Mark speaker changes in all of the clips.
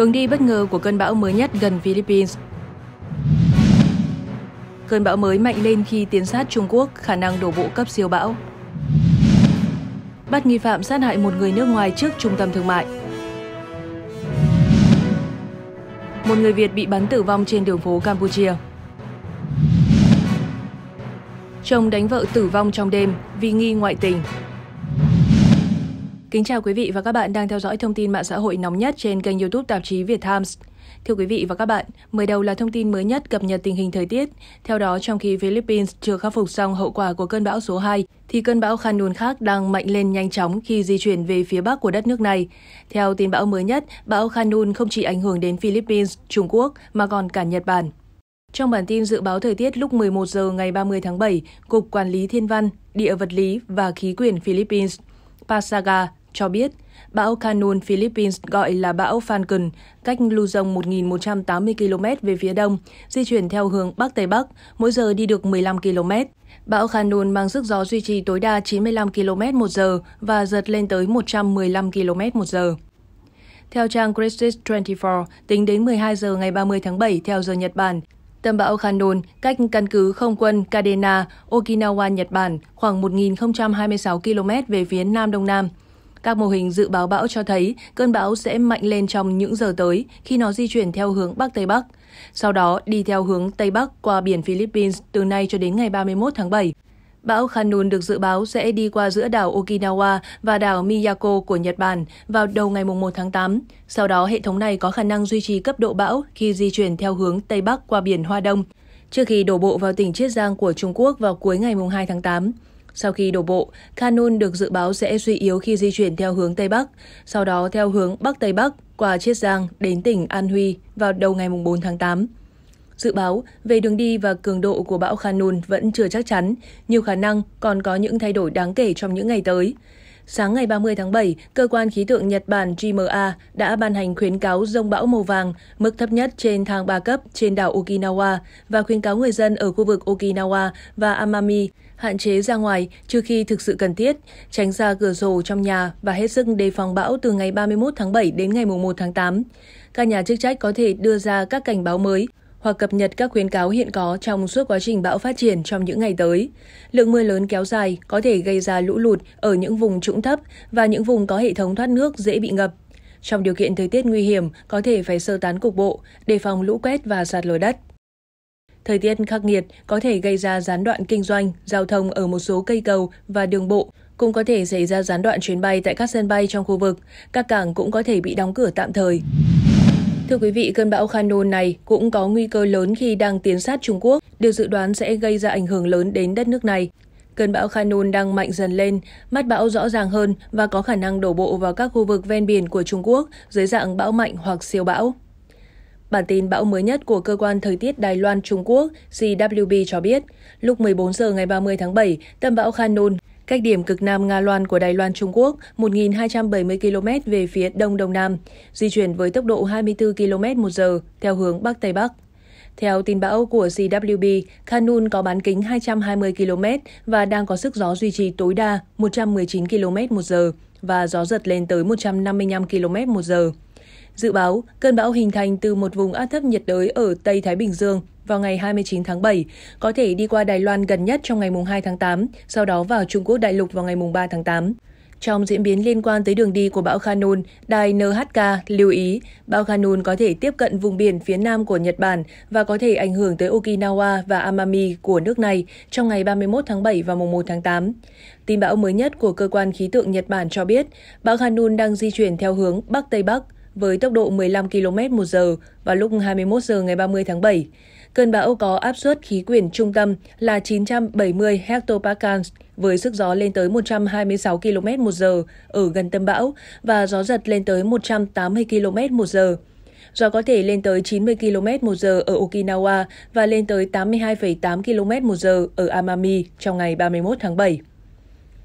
Speaker 1: hướng đi bất ngờ của cơn bão mới nhất gần Philippines. Cơn bão mới mạnh lên khi tiến sát Trung Quốc, khả năng đổ bộ cấp siêu bão. Bắt nghi phạm sát hại một người nước ngoài trước trung tâm thương mại. Một người Việt bị bắn tử vong trên đường phố Campuchia. Chồng đánh vợ tử vong trong đêm vì nghi ngoại tình. Kính chào quý vị và các bạn đang theo dõi thông tin mạng xã hội nóng nhất trên kênh YouTube tạp chí Việt Times. Thưa quý vị và các bạn, mở đầu là thông tin mới nhất cập nhật tình hình thời tiết. Theo đó, trong khi Philippines chưa khắc phục xong hậu quả của cơn bão số 2, thì cơn bão Khanun khác đang mạnh lên nhanh chóng khi di chuyển về phía bắc của đất nước này. Theo tin bão mới nhất, bão Khanun không chỉ ảnh hưởng đến Philippines, Trung Quốc mà còn cả Nhật Bản. Trong bản tin dự báo thời tiết lúc 11 giờ ngày 30 tháng 7, Cục Quản lý Thiên văn, Địa vật lý và Khí quyển Philippines Pasaga cho biết bão Canun Philippines gọi là bão Falcon, cách Luzon 1.180 km về phía đông, di chuyển theo hướng Bắc Tây Bắc, mỗi giờ đi được 15 km. Bão Khanun mang sức gió duy trì tối đa 95 km một giờ và giật lên tới 115 km một giờ. Theo trang Crisis 24, tính đến 12 giờ ngày 30 tháng 7 theo giờ Nhật Bản, Tâm bão Khanon cách căn cứ không quân Kadena, Okinawa, Nhật Bản khoảng 1.026 km về phía nam đông nam. Các mô hình dự báo bão cho thấy cơn bão sẽ mạnh lên trong những giờ tới khi nó di chuyển theo hướng Bắc Tây Bắc. Sau đó đi theo hướng Tây Bắc qua biển Philippines từ nay cho đến ngày 31 tháng 7. Bão Khanun được dự báo sẽ đi qua giữa đảo Okinawa và đảo Miyako của Nhật Bản vào đầu ngày 1 tháng 8. Sau đó, hệ thống này có khả năng duy trì cấp độ bão khi di chuyển theo hướng Tây Bắc qua biển Hoa Đông, trước khi đổ bộ vào tỉnh Chiết Giang của Trung Quốc vào cuối ngày 2 tháng 8. Sau khi đổ bộ, Khanun được dự báo sẽ suy yếu khi di chuyển theo hướng Tây Bắc, sau đó theo hướng Bắc Tây Bắc qua Chiết Giang đến tỉnh An Huy vào đầu ngày 4 tháng 8. Dự báo về đường đi và cường độ của bão Khanun vẫn chưa chắc chắn, nhiều khả năng còn có những thay đổi đáng kể trong những ngày tới. Sáng ngày 30 tháng 7, cơ quan khí tượng Nhật Bản JMA đã ban hành khuyến cáo rông bão màu vàng, mức thấp nhất trên thang 3 cấp trên đảo Okinawa và khuyến cáo người dân ở khu vực Okinawa và Amami hạn chế ra ngoài trừ khi thực sự cần thiết, tránh ra cửa sổ trong nhà và hết sức đề phòng bão từ ngày 31 tháng 7 đến ngày 1 tháng 8. Các nhà chức trách có thể đưa ra các cảnh báo mới hoặc cập nhật các khuyến cáo hiện có trong suốt quá trình bão phát triển trong những ngày tới. Lượng mưa lớn kéo dài có thể gây ra lũ lụt ở những vùng trũng thấp và những vùng có hệ thống thoát nước dễ bị ngập. Trong điều kiện thời tiết nguy hiểm, có thể phải sơ tán cục bộ, đề phòng lũ quét và sạt lở đất. Thời tiết khắc nghiệt có thể gây ra gián đoạn kinh doanh, giao thông ở một số cây cầu và đường bộ, cũng có thể xảy ra gián đoạn chuyến bay tại các sân bay trong khu vực, các cảng cũng có thể bị đóng cửa tạm thời. Thưa quý vị, cơn bão Khanon này cũng có nguy cơ lớn khi đang tiến sát Trung Quốc, được dự đoán sẽ gây ra ảnh hưởng lớn đến đất nước này. Cơn bão Khanon đang mạnh dần lên, mắt bão rõ ràng hơn và có khả năng đổ bộ vào các khu vực ven biển của Trung Quốc dưới dạng bão mạnh hoặc siêu bão. Bản tin bão mới nhất của cơ quan thời tiết Đài Loan Trung Quốc CWB cho biết, lúc 14 giờ ngày 30 tháng 7, tâm bão Khanon cách điểm cực nam Nga Loan của Đài Loan Trung Quốc 1.270 km về phía đông đông nam, di chuyển với tốc độ 24 km một giờ theo hướng Bắc Tây Bắc. Theo tin bão của CWB, kanun có bán kính 220 km và đang có sức gió duy trì tối đa 119 km một giờ và gió giật lên tới 155 km một giờ. Dự báo, cơn bão hình thành từ một vùng áp thấp nhiệt đới ở Tây Thái Bình Dương vào ngày 29 tháng 7, có thể đi qua Đài Loan gần nhất trong ngày 2 tháng 8, sau đó vào Trung Quốc đại lục vào ngày 3 tháng 8. Trong diễn biến liên quan tới đường đi của bão Khanun, đài NHK lưu ý bão Khanun có thể tiếp cận vùng biển phía nam của Nhật Bản và có thể ảnh hưởng tới Okinawa và Amami của nước này trong ngày 31 tháng 7 và mùng 1 tháng 8. Tin bão mới nhất của cơ quan khí tượng Nhật Bản cho biết bão Khanun đang di chuyển theo hướng Bắc Tây Bắc với tốc độ 15 km một giờ vào lúc 21 giờ ngày 30 tháng 7. Cơn bão có áp suất khí quyển trung tâm là 970 hectopascal với sức gió lên tới 126 km một giờ ở gần tâm bão và gió giật lên tới 180 km một giờ. Gió có thể lên tới 90 km một giờ ở Okinawa và lên tới 82,8 km một giờ ở Amami trong ngày 31 tháng 7.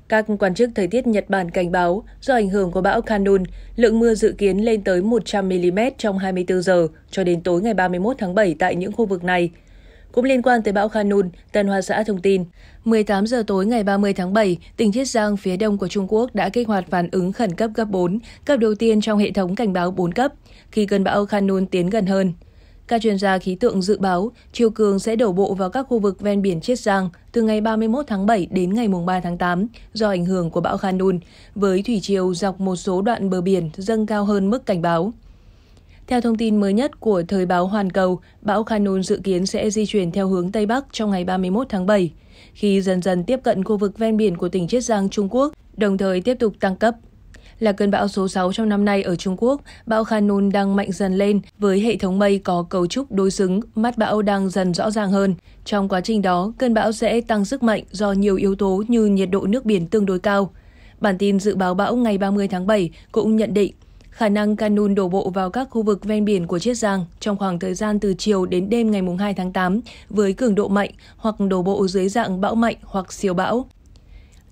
Speaker 1: Các quan chức thời tiết Nhật Bản cảnh báo do ảnh hưởng của bão Kanun, lượng mưa dự kiến lên tới 100mm trong 24 giờ cho đến tối ngày 31 tháng 7 tại những khu vực này. Cũng liên quan tới bão Kanun, Tân Hoa Xã thông tin, 18 giờ tối ngày 30 tháng 7, tỉnh Chiết Giang phía đông của Trung Quốc đã kích hoạt phản ứng khẩn cấp cấp 4, cấp đầu tiên trong hệ thống cảnh báo 4 cấp, khi cơn bão Kanun tiến gần hơn. Các chuyên gia khí tượng dự báo, chiều cường sẽ đổ bộ vào các khu vực ven biển Chiết Giang từ ngày 31 tháng 7 đến ngày 3 tháng 8 do ảnh hưởng của bão Khanun, với thủy triều dọc một số đoạn bờ biển dâng cao hơn mức cảnh báo. Theo thông tin mới nhất của Thời báo Hoàn Cầu, bão Khanun dự kiến sẽ di chuyển theo hướng Tây Bắc trong ngày 31 tháng 7, khi dần dần tiếp cận khu vực ven biển của tỉnh Chiết Giang, Trung Quốc, đồng thời tiếp tục tăng cấp là cơn bão số 6 trong năm nay ở Trung Quốc, bão Khanun đang mạnh dần lên với hệ thống mây có cấu trúc đối xứng, mắt bão đang dần rõ ràng hơn. Trong quá trình đó, cơn bão sẽ tăng sức mạnh do nhiều yếu tố như nhiệt độ nước biển tương đối cao. Bản tin dự báo bão ngày 30 tháng 7 cũng nhận định khả năng Kanun đổ bộ vào các khu vực ven biển của Chiết Giang trong khoảng thời gian từ chiều đến đêm ngày 2 tháng 8 với cường độ mạnh hoặc đổ bộ dưới dạng bão mạnh hoặc siêu bão.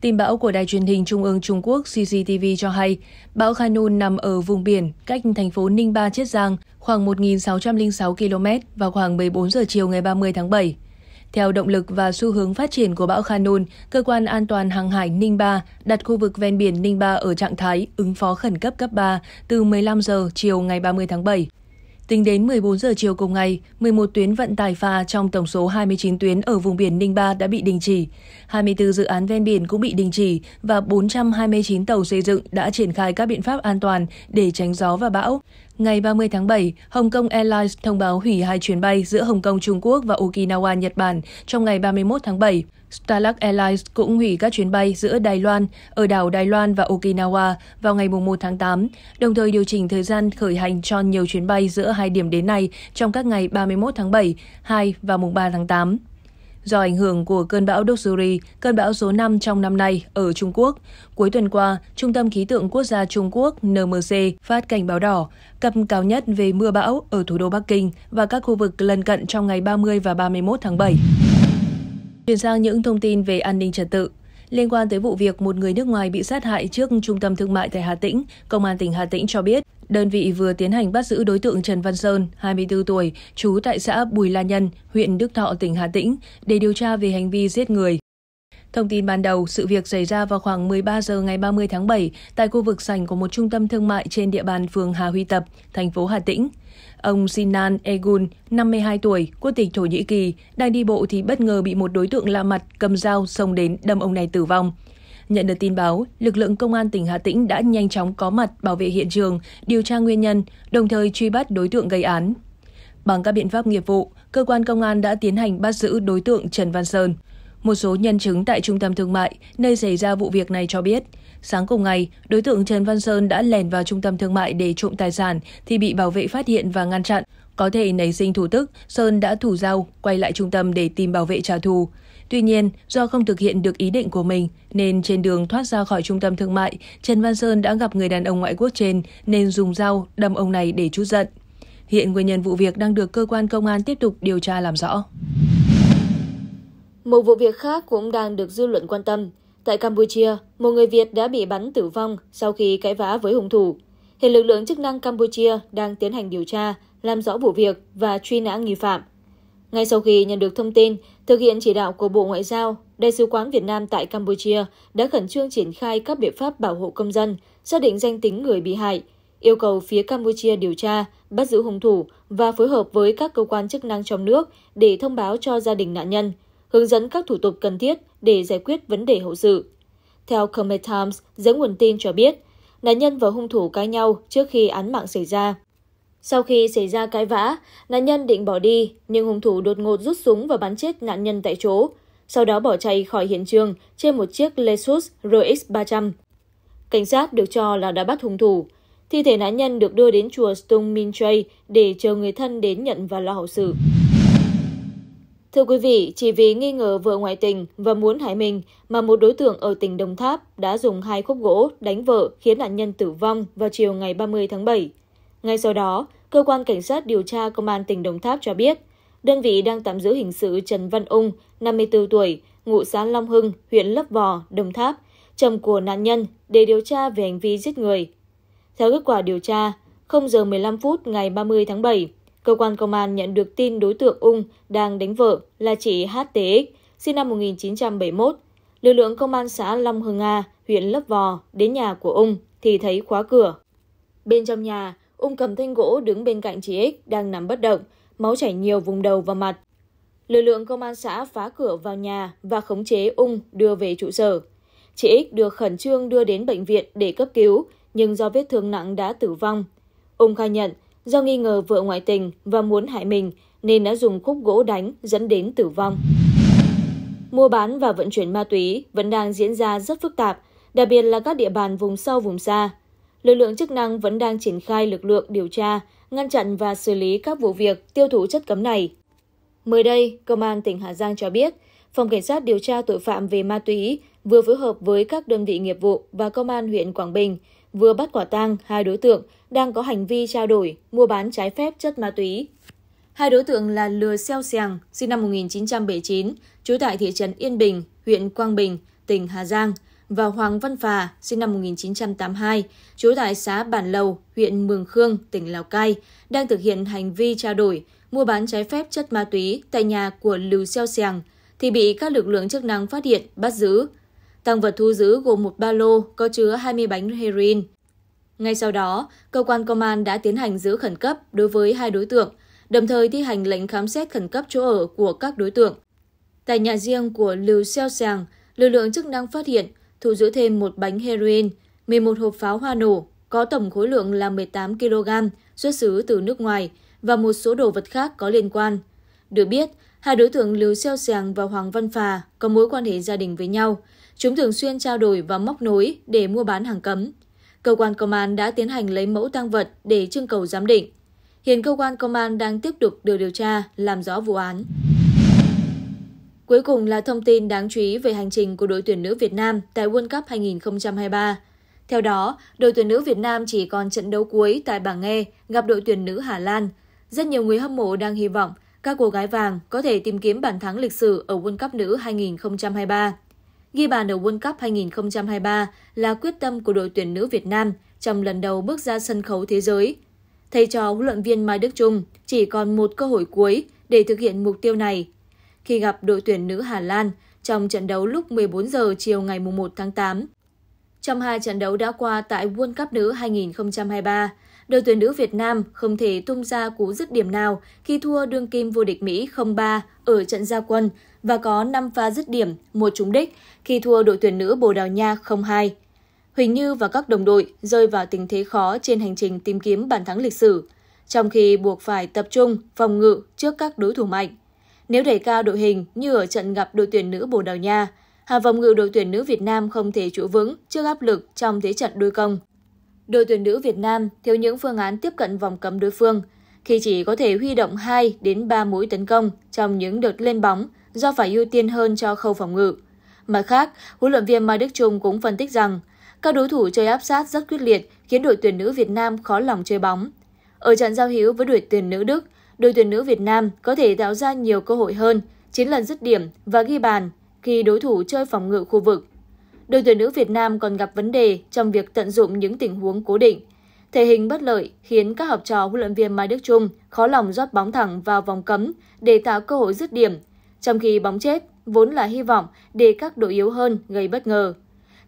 Speaker 1: Tin bão của đài truyền hình Trung ương Trung Quốc CCTV cho hay, bão Khanun nằm ở vùng biển cách thành phố Ninh Ba, Chiết Giang khoảng 1.606 km vào khoảng 14 giờ chiều ngày 30 tháng 7. Theo động lực và xu hướng phát triển của bão Khanun, Cơ quan An toàn Hàng hải Ninh Ba đặt khu vực ven biển Ninh Ba ở trạng thái ứng phó khẩn cấp cấp 3 từ 15 giờ chiều ngày 30 tháng 7. Tính đến 14 giờ chiều cùng ngày, 11 tuyến vận tải phà trong tổng số 29 tuyến ở vùng biển Ninh Ba đã bị đình chỉ. 24 dự án ven biển cũng bị đình chỉ và 429 tàu xây dựng đã triển khai các biện pháp an toàn để tránh gió và bão. Ngày 30 tháng 7, Hồng Kông Airlines thông báo hủy hai chuyến bay giữa Hồng Kông Trung Quốc và Okinawa Nhật Bản trong ngày 31 tháng 7. Starlux Airlines cũng hủy các chuyến bay giữa Đài Loan, ở đảo Đài Loan và Okinawa vào ngày 1 tháng 8, đồng thời điều chỉnh thời gian khởi hành cho nhiều chuyến bay giữa hai điểm đến này trong các ngày 31 tháng 7, 2 và mùng 3 tháng 8. Do ảnh hưởng của cơn bão Doksuri, cơn bão số 5 trong năm nay ở Trung Quốc, cuối tuần qua, Trung tâm Khí tượng Quốc gia Trung Quốc NMC phát cảnh báo đỏ, cập cao nhất về mưa bão ở thủ đô Bắc Kinh và các khu vực lân cận trong ngày 30 và 31 tháng 7. Chuyển sang những thông tin về an ninh trật tự. Liên quan tới vụ việc một người nước ngoài bị sát hại trước trung tâm thương mại tại Hà Tĩnh, Công an tỉnh Hà Tĩnh cho biết, đơn vị vừa tiến hành bắt giữ đối tượng Trần Văn Sơn, 24 tuổi, trú tại xã Bùi La Nhân, huyện Đức Thọ, tỉnh Hà Tĩnh, để điều tra về hành vi giết người. Thông tin ban đầu, sự việc xảy ra vào khoảng 13 giờ ngày 30 tháng 7 tại khu vực sảnh của một trung tâm thương mại trên địa bàn phường Hà Huy Tập, thành phố Hà Tĩnh. Ông Sinan Egun, 52 tuổi, quốc tịch Thổ Nhĩ Kỳ, đang đi bộ thì bất ngờ bị một đối tượng lạ mặt cầm dao xông đến đâm ông này tử vong. Nhận được tin báo, lực lượng công an tỉnh Hà Tĩnh đã nhanh chóng có mặt bảo vệ hiện trường, điều tra nguyên nhân, đồng thời truy bắt đối tượng gây án. Bằng các biện pháp nghiệp vụ, cơ quan công an đã tiến hành bắt giữ đối tượng Trần Văn Sơn. Một số nhân chứng tại trung tâm thương mại nơi xảy ra vụ việc này cho biết, Sáng cùng ngày, đối tượng Trần Văn Sơn đã lèn vào trung tâm thương mại để trộm tài sản thì bị bảo vệ phát hiện và ngăn chặn. Có thể nảy sinh thủ tức, Sơn đã thủ dao, quay lại trung tâm để tìm bảo vệ trả thù. Tuy nhiên, do không thực hiện được ý định của mình, nên trên đường thoát ra khỏi trung tâm thương mại, Trần Văn Sơn đã gặp người đàn ông ngoại quốc trên nên dùng dao đâm ông này để chút giận. Hiện nguyên nhân vụ việc đang được cơ quan công an tiếp tục điều tra làm rõ.
Speaker 2: Một vụ việc khác cũng đang được dư luận quan tâm – Tại Campuchia, một người Việt đã bị bắn tử vong sau khi cãi vã với hung thủ. Hiện lực lượng chức năng Campuchia đang tiến hành điều tra, làm rõ vụ việc và truy nã nghi phạm. Ngay sau khi nhận được thông tin, thực hiện chỉ đạo của Bộ Ngoại giao, Đại sứ quán Việt Nam tại Campuchia đã khẩn trương triển khai các biện pháp bảo hộ công dân, xác định danh tính người bị hại, yêu cầu phía Campuchia điều tra, bắt giữ hung thủ và phối hợp với các cơ quan chức năng trong nước để thông báo cho gia đình nạn nhân – hướng dẫn các thủ tục cần thiết để giải quyết vấn đề hậu sự. Theo Khmer Times, dẫn nguồn tin cho biết, nạn nhân và hung thủ cãi nhau trước khi án mạng xảy ra. Sau khi xảy ra cãi vã, nạn nhân định bỏ đi, nhưng hung thủ đột ngột rút súng và bắn chết nạn nhân tại chỗ, sau đó bỏ chạy khỏi hiện trường trên một chiếc Lexus RX300. Cảnh sát được cho là đã bắt hung thủ. Thi thể nạn nhân được đưa đến chùa Stung Min Chay để chờ người thân đến nhận và lo hậu sự. Thưa quý vị, chỉ vì nghi ngờ vợ ngoại tình và muốn hại mình mà một đối tượng ở tỉnh Đồng Tháp đã dùng hai khúc gỗ đánh vợ khiến nạn nhân tử vong vào chiều ngày 30 tháng 7. Ngay sau đó, cơ quan cảnh sát điều tra công an tỉnh Đồng Tháp cho biết, đơn vị đang tạm giữ hình sự Trần Văn Ung, 54 tuổi, ngụ xã Long Hưng, huyện Lấp Vò, Đồng Tháp, chồng của nạn nhân để điều tra về hành vi giết người. Theo kết quả điều tra, 0 giờ 15 phút ngày 30 tháng 7, cơ quan công an nhận được tin đối tượng ung đang đánh vợ là chị HTX, sinh năm 1971. Lực lượng công an xã Long Hưng A, huyện Lấp Vò đến nhà của ung thì thấy khóa cửa. Bên trong nhà, ung cầm thanh gỗ đứng bên cạnh chị X đang nằm bất động, máu chảy nhiều vùng đầu và mặt. Lực lượng công an xã phá cửa vào nhà và khống chế ung đưa về trụ sở. Chị X được khẩn trương đưa đến bệnh viện để cấp cứu, nhưng do vết thương nặng đã tử vong. Ung khai nhận Do nghi ngờ vợ ngoại tình và muốn hại mình nên đã dùng khúc gỗ đánh dẫn đến tử vong. Mua bán và vận chuyển ma túy vẫn đang diễn ra rất phức tạp, đặc biệt là các địa bàn vùng sâu vùng xa. Lực lượng chức năng vẫn đang triển khai lực lượng điều tra, ngăn chặn và xử lý các vụ việc tiêu thụ chất cấm này. Mới đây, Công an tỉnh Hà Giang cho biết, Phòng Cảnh sát điều tra tội phạm về ma túy vừa phối hợp với các đơn vị nghiệp vụ và Công an huyện Quảng Bình vừa bắt quả tang hai đối tượng đang có hành vi trao đổi mua bán trái phép chất ma túy. Hai đối tượng là Lừa Xeo Xèng, sinh năm 1979, trú tại thị trấn Yên Bình, huyện Quang Bình, tỉnh Hà Giang, và Hoàng Văn Phà, sinh năm 1982, trú tại xã Bản Lầu, huyện Mường Khương, tỉnh Lào Cai, đang thực hiện hành vi trao đổi, mua bán trái phép chất ma túy tại nhà của Lừa Xeo Xèng, thì bị các lực lượng chức năng phát hiện, bắt giữ, Tăng vật thu giữ gồm một ba lô có chứa 20 bánh heroin. Ngay sau đó, cơ quan công an đã tiến hành giữ khẩn cấp đối với hai đối tượng, đồng thời thi hành lệnh khám xét khẩn cấp chỗ ở của các đối tượng. Tại nhà riêng của Lưu Xeo Sàng, lực lượng chức năng phát hiện thu giữ thêm một bánh heroin, 11 hộp pháo hoa nổ có tổng khối lượng là 18 kg xuất xứ từ nước ngoài và một số đồ vật khác có liên quan. Được biết, Hai đối tượng Lưu Xeo Sàng và Hoàng Văn Phà có mối quan hệ gia đình với nhau. Chúng thường xuyên trao đổi và móc nối để mua bán hàng cấm. Cơ quan công an đã tiến hành lấy mẫu tăng vật để trưng cầu giám định. Hiện cơ quan công an đang tiếp tục được điều tra, làm rõ vụ án. Cuối cùng là thông tin đáng chú ý về hành trình của đội tuyển nữ Việt Nam tại World Cup 2023. Theo đó, đội tuyển nữ Việt Nam chỉ còn trận đấu cuối tại bảng E gặp đội tuyển nữ Hà Lan. Rất nhiều người hâm mộ đang hy vọng các cô gái vàng có thể tìm kiếm bàn thắng lịch sử ở World Cup nữ 2023. Ghi bàn ở World Cup 2023 là quyết tâm của đội tuyển nữ Việt Nam trong lần đầu bước ra sân khấu thế giới. Thầy trò huấn luyện viên Mai Đức Trung chỉ còn một cơ hội cuối để thực hiện mục tiêu này. Khi gặp đội tuyển nữ Hà Lan trong trận đấu lúc 14 giờ chiều ngày 1 tháng 8. Trong hai trận đấu đã qua tại World Cup nữ 2023, Đội tuyển nữ Việt Nam không thể tung ra cú dứt điểm nào khi thua đương kim vô địch Mỹ 0-3 ở trận gia quân và có 5 pha dứt điểm, một trúng đích khi thua đội tuyển nữ Bồ Đào Nha 0-2. Huỳnh Như và các đồng đội rơi vào tình thế khó trên hành trình tìm kiếm bàn thắng lịch sử, trong khi buộc phải tập trung phòng ngự trước các đối thủ mạnh. Nếu đẩy cao đội hình như ở trận gặp đội tuyển nữ Bồ Đào Nha, hàng phòng ngự đội tuyển nữ Việt Nam không thể trụ vững trước áp lực trong thế trận đôi công đội tuyển nữ Việt Nam thiếu những phương án tiếp cận vòng cấm đối phương khi chỉ có thể huy động 2 đến 3 mũi tấn công trong những đợt lên bóng do phải ưu tiên hơn cho khâu phòng ngự. Mặt khác, huấn luyện viên Mai Đức Trung cũng phân tích rằng các đối thủ chơi áp sát rất quyết liệt khiến đội tuyển nữ Việt Nam khó lòng chơi bóng. Ở trận giao hữu với đội tuyển nữ Đức, đội tuyển nữ Việt Nam có thể tạo ra nhiều cơ hội hơn, 9 lần dứt điểm và ghi bàn khi đối thủ chơi phòng ngự khu vực đội tuyển nữ Việt Nam còn gặp vấn đề trong việc tận dụng những tình huống cố định. Thể hình bất lợi khiến các học trò huấn luyện viên Mai Đức Trung khó lòng rót bóng thẳng vào vòng cấm để tạo cơ hội dứt điểm, trong khi bóng chết vốn là hy vọng để các đội yếu hơn gây bất ngờ.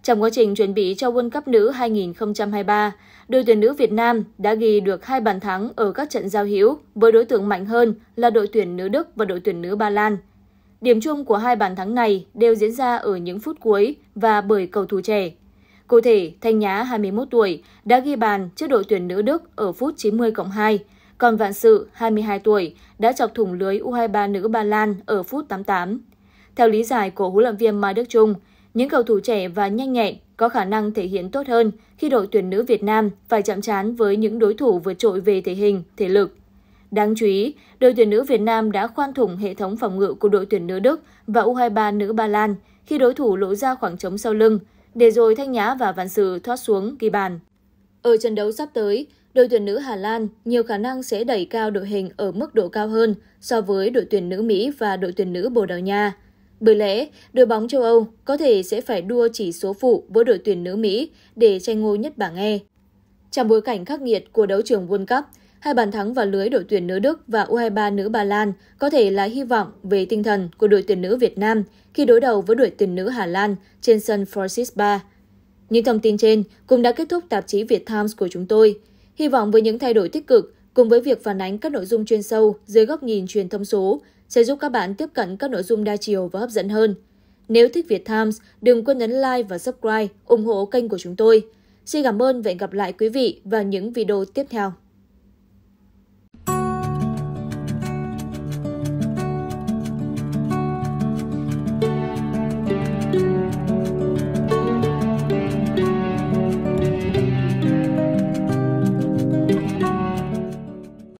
Speaker 2: Trong quá trình chuẩn bị cho World Cup nữ 2023, đội tuyển nữ Việt Nam đã ghi được hai bàn thắng ở các trận giao hữu với đối tượng mạnh hơn là đội tuyển nữ Đức và đội tuyển nữ Ba Lan. Điểm chung của hai bàn thắng này đều diễn ra ở những phút cuối và bởi cầu thủ trẻ. Cụ thể, Thanh Nhã 21 tuổi đã ghi bàn trước đội tuyển nữ Đức ở phút 90 cộng 2, còn Vạn Sự 22 tuổi đã chọc thủng lưới U23 nữ Ba Lan ở phút 88. Theo lý giải của huấn luyện viên Mai Đức Trung, những cầu thủ trẻ và nhanh nhẹn có khả năng thể hiện tốt hơn khi đội tuyển nữ Việt Nam phải chạm trán với những đối thủ vượt trội về thể hình, thể lực. Đáng chú ý, đội tuyển nữ Việt Nam đã khoan thủng hệ thống phòng ngự của đội tuyển nữ Đức và U23 nữ Ba Lan khi đối thủ lộ ra khoảng trống sau lưng, để rồi Thanh Nhã và Văn Sử thoát xuống ghi bàn. Ở trận đấu sắp tới, đội tuyển nữ Hà Lan nhiều khả năng sẽ đẩy cao đội hình ở mức độ cao hơn so với đội tuyển nữ Mỹ và đội tuyển nữ Bồ Đào Nha. Bởi lẽ, đội bóng châu Âu có thể sẽ phải đua chỉ số phụ với đội tuyển nữ Mỹ để tranh ngôi nhất bảng E. Trong bối cảnh khắc nghiệt của đấu trường World Cup, Hai bàn thắng vào lưới đội tuyển nữ Đức và U23 nữ Ba Lan có thể là hy vọng về tinh thần của đội tuyển nữ Việt Nam khi đối đầu với đội tuyển nữ Hà Lan trên sân Francis 3. Những thông tin trên cũng đã kết thúc tạp chí Việt Times của chúng tôi. Hy vọng với những thay đổi tích cực cùng với việc phản ánh các nội dung chuyên sâu dưới góc nhìn truyền thông số sẽ giúp các bạn tiếp cận các nội dung đa chiều và hấp dẫn hơn. Nếu thích Việt Times, đừng quên nhấn like và subscribe ủng hộ kênh của chúng tôi. Xin cảm ơn và hẹn gặp lại quý vị vào những video tiếp theo.